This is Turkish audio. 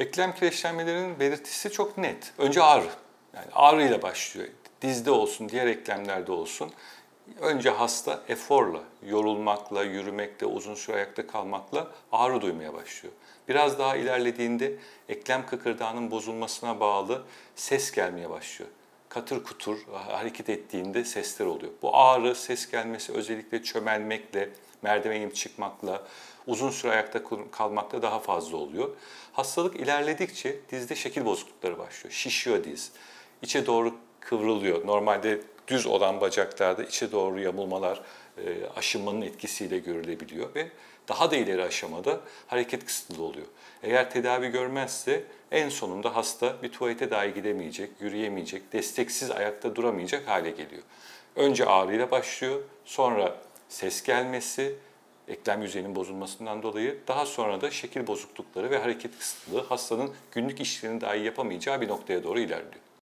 Eklem kireçlenmelerinin belirtisi çok net. Önce ağrı. Yani ağrıyla başlıyor. Dizde olsun, diğer eklemlerde olsun. Önce hasta eforla, yorulmakla, yürümekle, uzun süre ayakta kalmakla ağrı duymaya başlıyor. Biraz daha ilerlediğinde eklem kıkırdağının bozulmasına bağlı ses gelmeye başlıyor katır kutur hareket ettiğinde sesler oluyor. Bu ağrı, ses gelmesi özellikle çömelmekle, merdiven inip çıkmakla, uzun süre ayakta kalmakta daha fazla oluyor. Hastalık ilerledikçe dizde şekil bozuklukları başlıyor. Şişiyor diz. İçe doğru kıvrılıyor. Normalde düz olan bacaklarda içe doğru yamulmalar e, aşınmanın etkisiyle görülebiliyor ve daha da ileri aşamada hareket kısıtlı oluyor. Eğer tedavi görmezse en sonunda hasta bir tuvalete dahi gidemeyecek, yürüyemeyecek, desteksiz ayakta duramayacak hale geliyor. Önce ağrıyla başlıyor, sonra ses gelmesi, eklem yüzeyinin bozulmasından dolayı daha sonra da şekil bozuklukları ve hareket kısıtlığı hastanın günlük işlerini dahi yapamayacağı bir noktaya doğru ilerliyor.